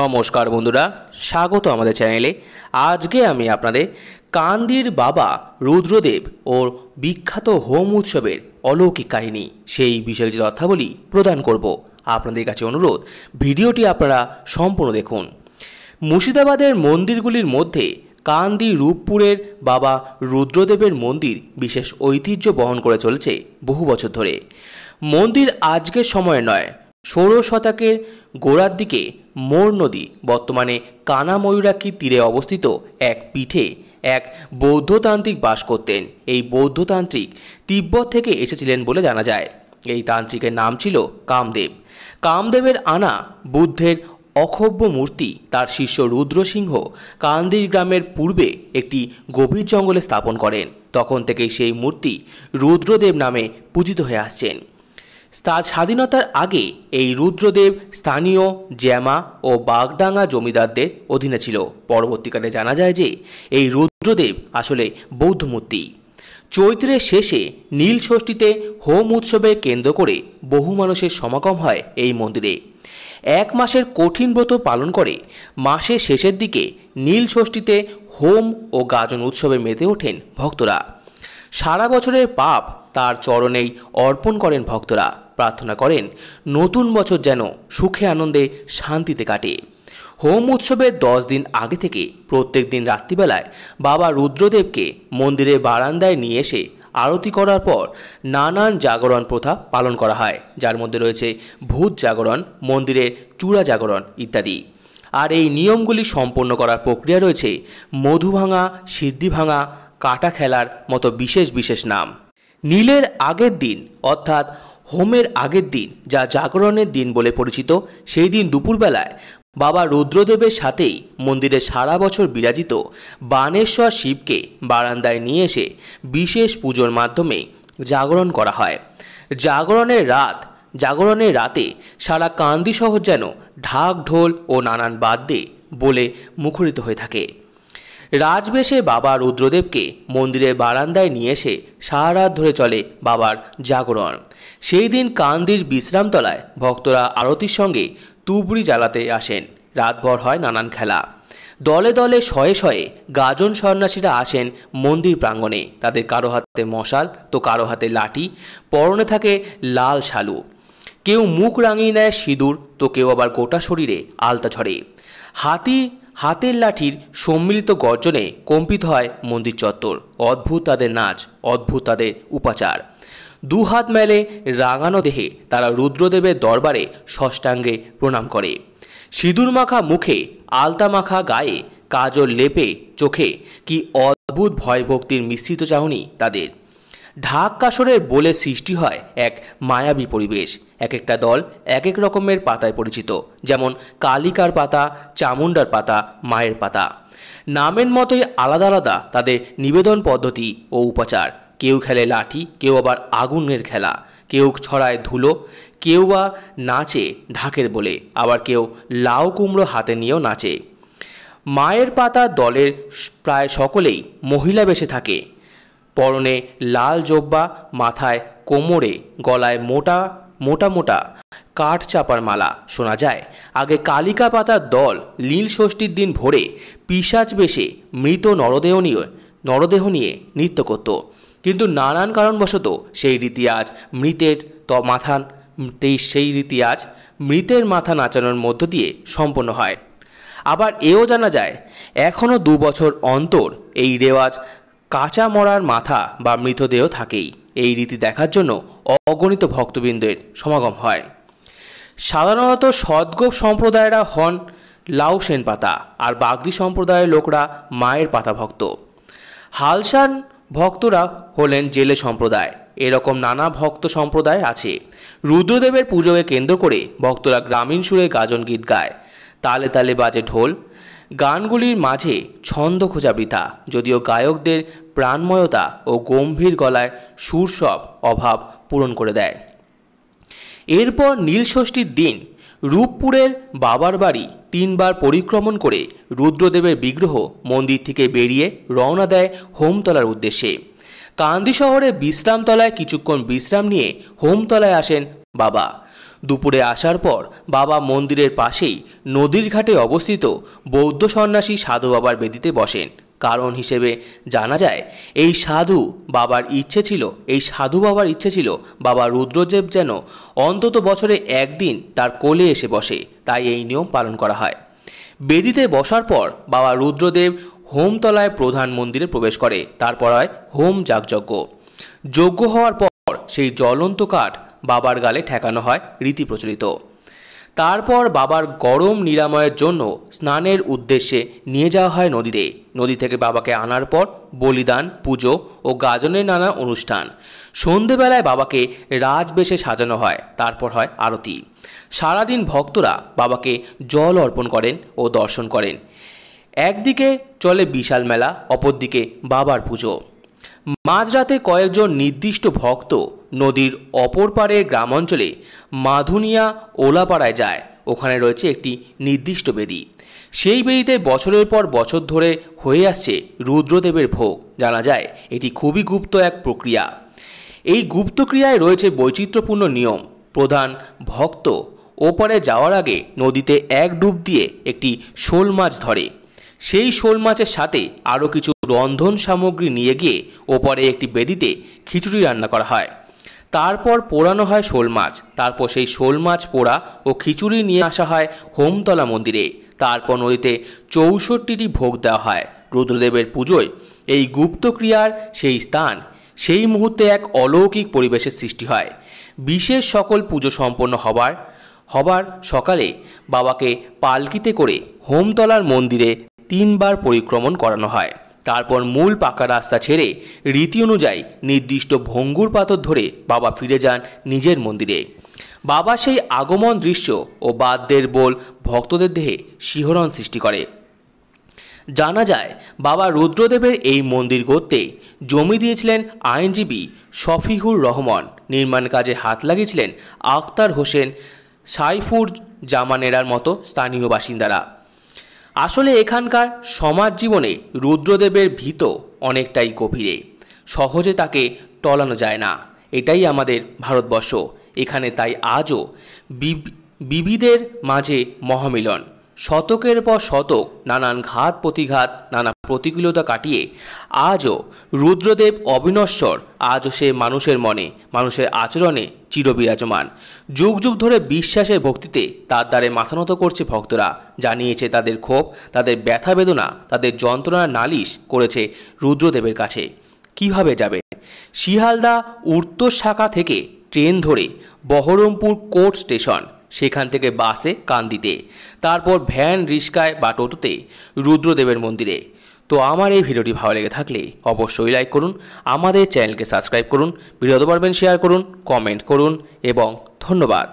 নমস্কার বন্ধুরা স্বাগত আমাদের চ্যানেলে আজকে আমি আপনাদের কান্দির বাবা রুদ্রদেব ও বিখ্যাত হোম উৎসবের অলৌকিক কাহিনী সেই বিষয়ে যে তথ্যাবলী প্রদান করব আপনাদের কাছে অনুরোধ ভিডিওটি আপনারা সম্পূর্ণ দেখুন মুর্শিদাবাদের মন্দিরগুলির মধ্যে কান্দি রূপপুরের বাবা রুদ্রদেবের মন্দির বিশেষ ঐতিহ্য বহন করে চলেছে বহু বছর ধরে মন্দির আজকের সময় নয় ষোলো শতকের গোড়ার দিকে মোর নদী বর্তমানে কানাময়ূরাক্ষী তীরে অবস্থিত এক পিঠে এক বৌদ্ধতান্ত্রিক বাস করতেন এই বৌদ্ধতান্ত্রিক তিব্বত থেকে এসেছিলেন বলে জানা যায় এই তান্ত্রিকের নাম ছিল কামদেব কামদেবের আনা বুদ্ধের অক্ষোভ্য মূর্তি তার শিষ্য রুদ্র সিংহ কান্দির গ্রামের পূর্বে একটি গভীর জঙ্গলে স্থাপন করেন তখন থেকেই সেই মূর্তি রুদ্রদেব নামে পূজিত হয়ে আসছেন তার স্বাধীনতার আগে এই রুদ্রদেব স্থানীয় জ্যামা ও বাগডাঙ্গা জমিদারদের অধীনে ছিল পরবর্তীকালে জানা যায় যে এই রুদ্রদেব আসলে বৌদ্ধমূর্তি চৈত্রের শেষে নীল ষষ্ঠীতে হোম উৎসবে কেন্দ্র করে বহু মানুষের সমাগম হয় এই মন্দিরে এক মাসের কঠিন ব্রত পালন করে মাসের শেষের দিকে নীল ষষ্ঠীতে হোম ও গাজন উৎসবে মেতে ওঠেন ভক্তরা সারা বছরের পাপ তার চরণেই অর্পণ করেন ভক্তরা প্রার্থনা করেন নতুন বছর যেন সুখে আনন্দে শান্তিতে কাটে হোম উৎসবের দশ দিন আগে থেকে প্রত্যেক দিন রাত্রিবেলায় বাবা রুদ্রদেবকে মন্দিরের বারান্দায় নিয়ে এসে আরতি করার পর নানান জাগরণ প্রথা পালন করা হয় যার মধ্যে রয়েছে ভূত জাগরণ মন্দিরের চূড়া জাগরণ ইত্যাদি আর এই নিয়মগুলি সম্পন্ন করার প্রক্রিয়া রয়েছে মধু ভাঙা সিদ্ধি ভাঙা কাটা খেলার মতো বিশেষ বিশেষ নাম নীলের আগের দিন অর্থাৎ হোমের আগের দিন যা জাগরণের দিন বলে পরিচিত সেই দিন দুপুরবেলায় বাবা রুদ্রদেবের সাথেই মন্দিরে সারা বছর বিরাজিত বানেশ্বর শিবকে বারান্দায় নিয়ে এসে বিশেষ পুজোর মাধ্যমে জাগরণ করা হয় জাগরণের রাত জাগরণের রাতে সারা কান্দি শহর যেন ঢাক ঢোল ও নানান বাদ্যে বলে মুখরিত হয়ে থাকে রাজবেশে বাবা রুদ্রদেবকে মন্দিরের বারান্দায় নিয়ে এসে সারারাত ধরে চলে বাবার জাগরণ সেই দিন কান্দির বিশ্রামতলায় ভক্তরা আরতির সঙ্গে তুবড়ি জ্বালাতে আসেন রাতভর হয় নানান খেলা দলে দলে শয়ে শয়ে গাজন সন্ন্যাসীরা আসেন মন্দির প্রাঙ্গণে তাদের কারো হাতে মশাল তো কারো হাতে লাঠি পরনে থাকে লাল শালু কেউ মুখ রাঙিয়ে নেয় সিঁদুর তো কেউ আবার গোটা শরীরে আলতা ছড়ে হাতি হাতের লাঠির সম্মিলিত গর্জনে কম্পিত হয় মন্দির চত্বর অদ্ভুত তাদের নাচ অদ্ভুত তাদের উপাচার দুহাত মেলে রাঙানো দেহে তারা রুদ্রদেবের দরবারে ষষ্ঠাঙ্গে প্রণাম করে সিঁদুর মাখা মুখে আলতা মাখা গায়ে কাজল লেপে চোখে কি অদ্ভুত ভয়ভক্তির মিশ্রিত চাহনি তাদের ঢাক কাসরের বলে সৃষ্টি হয় এক মায়াবী পরিবেশ এক একটা দল এক এক রকমের পাতায় পরিচিত যেমন কালিকার পাতা চামুন্ডার পাতা মায়ের পাতা নামের মতোই আলাদা আলাদা তাদের নিবেদন পদ্ধতি ও উপাচার কেউ খেলে লাঠি কেউ আবার আগুনের খেলা কেউ ছড়ায় ধুলো কেউ বা নাচে ঢাকের বলে আবার কেউ লাউ কুমড়ো হাতে নিয়েও নাচে মায়ের পাতা দলের প্রায় সকলেই মহিলা বেশে থাকে পরনে লাল জোব্বা মাথায় কোমরে গলায় মোটা মোটা মোটা কাঠ চাপার মালা শোনা যায় আগে কালিকা পাতার দল লীল ষষ্ঠীর দিন ভোরে পিসাচ বেশে মৃত নরদেহ নিয়ে নরদেহ নিয়ে নৃত্য করত কিন্তু নানান কারণবশত সেই রীতি আজ মৃতের ত মাথা সেই রীতি আজ মৃতের মাথা নাচানোর মধ্য দিয়ে সম্পন্ন হয় আবার এও জানা যায় এখনও দু বছর অন্তর এই রেওয়াজ কাঁচা মরার মাথা বা মৃতদেহ থাকেই এই রীতি দেখার জন্য অগণিত ভক্তবৃন্দের সমাগম হয় সাধারণত সদ্গোপ সম্প্রদায়েরা হন লাউ সেন পাতা আর বাগদি সম্প্রদায়ের লোকরা মায়ের পাতা ভক্ত হালসান ভক্তরা হলেন জেলে সম্প্রদায় এরকম নানা ভক্ত সম্প্রদায় আছে রুদ্রদেবের পুজোকে কেন্দ্র করে ভক্তরা গ্রামীণ সুরে গাজন গীত গায় তালে তালে বাজে ঢোল গানগুলির মাঝে ছন্দ খোঁজা বৃথা যদিও গায়কদের প্রাণময়তা ও গম্ভীর গলায় সুরসব অভাব পূরণ করে দেয় এরপর নীলষষ্ঠীর দিন রূপপুরের বাবার বাড়ি তিনবার পরিক্রমণ করে রুদ্রদেবের বিগ্রহ মন্দির থেকে বেরিয়ে রওনা দেয় হোমতলার উদ্দেশ্যে কান্দি শহরে বিশ্রামতলায় কিছুক্ষণ বিশ্রাম নিয়ে হোমতলায় আসেন বাবা দুপুরে আসার পর বাবা মন্দিরের পাশেই নদীর ঘাটে অবস্থিত বৌদ্ধ সন্ন্যাসী সাধু বাবার বেদিতে বসেন কারণ হিসেবে জানা যায় এই সাধু বাবার ইচ্ছে ছিল এই সাধু বাবার ইচ্ছে ছিল বাবা রুদ্রদেব যেন অন্তত বছরে একদিন তার কোলে এসে বসে তাই এই নিয়ম পালন করা হয় বেদিতে বসার পর বাবা রুদ্রদেব হোমতলায় প্রধান মন্দিরে প্রবেশ করে তারপর হয় হোম যাগযজ্ঞ যজ্ঞ হওয়ার পর সেই জ্বলন্ত কাঠ বাবার গালে ঠেকানো হয় রীতি প্রচলিত তারপর বাবার গরম নিরাময়ের জন্য স্নানের উদ্দেশ্যে নিয়ে যাওয়া হয় নদীতে নদী থেকে বাবাকে আনার পর বলিদান পুজো ও গাজনের নানা অনুষ্ঠান সন্ধেবেলায় বাবাকে রাজবেশে সাজানো হয় তারপর হয় আরতি সারাদিন ভক্তরা বাবাকে জল অর্পণ করেন ও দর্শন করেন একদিকে চলে বিশাল মেলা অপরদিকে বাবার পুজো মাঝরাতে কয়েকজন নির্দিষ্ট ভক্ত নদীর অপর পাড়ের গ্রামাঞ্চলে মাধুনিয়া ওলাপাড়ায় যায় ওখানে রয়েছে একটি নির্দিষ্ট বেদি সেই বেদিতে বছরের পর বছর ধরে হয়ে আসছে রুদ্রদেবের ভোগ জানা যায় এটি খুবই গুপ্ত এক প্রক্রিয়া এই গুপ্তক্রিয়ায় রয়েছে বৈচিত্র্যপূর্ণ নিয়ম প্রধান ভক্ত ওপারে যাওয়ার আগে নদীতে এক ডুব দিয়ে একটি শোল মাছ ধরে সেই শোল মাছের সাথে আরও কিছু রন্ধন সামগ্রী নিয়ে গিয়ে ওপরে একটি বেদিতে খিচুড়ি রান্না করা হয় তারপর পোড়ানো হয় শোল মাছ তারপর সেই শোল মাছ পোড়া ও খিচুড়ি নিয়ে আসা হয় হোমতলা মন্দিরে তারপর নদীতে চৌষট্টিটি ভোগ দেওয়া হয় রুদ্রদেবের পুজোয় এই গুপ্তক্রিয়ার সেই স্থান সেই মুহূর্তে এক অলৌকিক পরিবেশের সৃষ্টি হয় বিশেষ সকল পুজো সম্পন্ন হবার হবার সকালে বাবাকে পালকিতে করে হোমতলার মন্দিরে তিনবার পরিক্রমণ করানো হয় তারপর মূল পাকা রাস্তা ছেড়ে রীতি অনুযায়ী নির্দিষ্ট ভঙ্গুর পাথর ধরে বাবা ফিরে যান নিজের মন্দিরে বাবা সেই আগমন দৃশ্য ও বাদ্যের বোল ভক্তদের দেহে শিহরণ সৃষ্টি করে জানা যায় বাবা রুদ্রদেবের এই মন্দির গড়তে জমি দিয়েছিলেন আইনজীবী শফিহুর রহমান নির্মাণ কাজে হাত লাগিয়েছিলেন আখতার হোসেন সাইফুর জামানেরার মতো স্থানীয় বাসিন্দারা আসলে এখানকার সমাজ জীবনে রুদ্রদেবের ভীত অনেকটাই গভীরে সহজে তাকে টলানো যায় না এটাই আমাদের ভারতবর্ষ এখানে তাই আজও বিবিদের মাঝে মহামিলন শতকের পর শতক নানান ঘাত প্রতিঘাত নানা প্রতিকূলতা কাটিয়ে আজও রুদ্রদেব অবিনশ্বর আজও সে মানুষের মনে মানুষের আচরণে চিরবিরাজমান যুগ যুগ ধরে বিশ্বাসের ভক্তিতে তার দ্বারে মাথানত করছে ভক্তরা জানিয়েছে তাদের ক্ষোভ তাদের ব্যথা বেদনা তাদের যন্ত্রণা নালিশ করেছে রুদ্রদেবের কাছে কিভাবে যাবে শিয়ালদা উত্তর শাখা থেকে ট্রেন ধরে বহরমপুর কোর্ট স্টেশন সেখান থেকে বাসে কান্দিতে তারপর ভ্যান রিক্সায় বা টোটোতে রুদ্রদেবের মন্দিরে তো আমার এই ভিডিওটি ভালো লেগে থাকলে অবশ্যই লাইক করুন আমাদের চ্যানেলকে সাবস্ক্রাইব করুন ভিডিও পারবেন শেয়ার করুন কমেন্ট করুন এবং ধন্যবাদ